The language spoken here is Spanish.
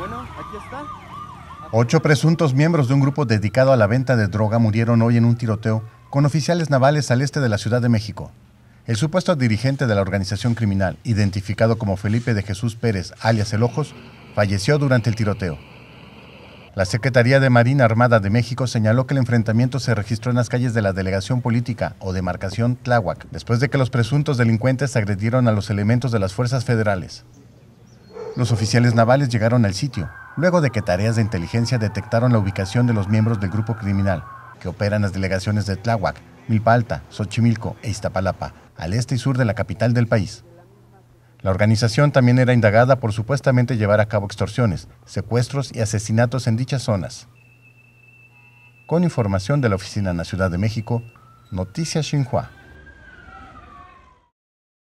Bueno, aquí Ocho presuntos miembros de un grupo dedicado a la venta de droga murieron hoy en un tiroteo con oficiales navales al este de la Ciudad de México. El supuesto dirigente de la organización criminal, identificado como Felipe de Jesús Pérez, alias El Ojos, falleció durante el tiroteo. La Secretaría de Marina Armada de México señaló que el enfrentamiento se registró en las calles de la Delegación Política o Demarcación Tláhuac, después de que los presuntos delincuentes agredieron a los elementos de las fuerzas federales. Los oficiales navales llegaron al sitio, luego de que tareas de inteligencia detectaron la ubicación de los miembros del grupo criminal, que operan las delegaciones de Tláhuac, Milpa Alta, Xochimilco e Iztapalapa, al este y sur de la capital del país. La organización también era indagada por supuestamente llevar a cabo extorsiones, secuestros y asesinatos en dichas zonas. Con información de la oficina en la Ciudad de México, Noticias Xinhua.